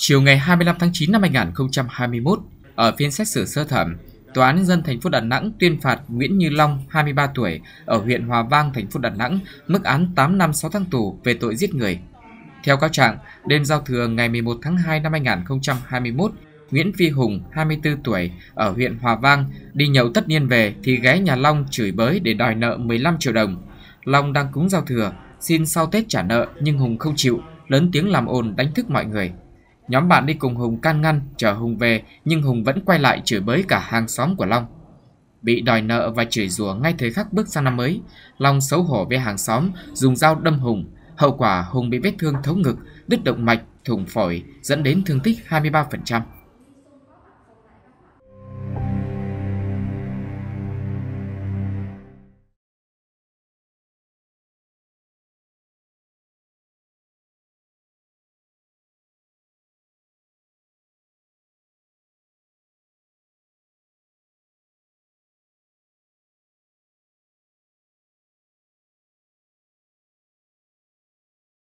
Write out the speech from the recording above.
Chiều ngày 25 tháng 9 năm 2021, ở phiên xét xử sơ thẩm, Tòa án dân thành phố Đà Nẵng tuyên phạt Nguyễn Như Long, 23 tuổi, ở huyện Hòa Vang, thành phố Đà Nẵng, mức án 8 năm 6 tháng tù về tội giết người. Theo cáo trạng, đêm giao thừa ngày 11 tháng 2 năm 2021, Nguyễn Phi Hùng, 24 tuổi, ở huyện Hòa Vang, đi nhậu tất niên về thì ghé nhà Long chửi bới để đòi nợ 15 triệu đồng. Long đang cúng giao thừa, xin sau Tết trả nợ nhưng Hùng không chịu, lớn tiếng làm ồn đánh thức mọi người. Nhóm bạn đi cùng Hùng can ngăn, chờ Hùng về nhưng Hùng vẫn quay lại chửi bới cả hàng xóm của Long. Bị đòi nợ và chửi rủa ngay thời khắc bước sang năm mới, Long xấu hổ với hàng xóm, dùng dao đâm Hùng. Hậu quả Hùng bị vết thương thấu ngực, đứt động mạch, thủng phổi, dẫn đến thương tích 23%.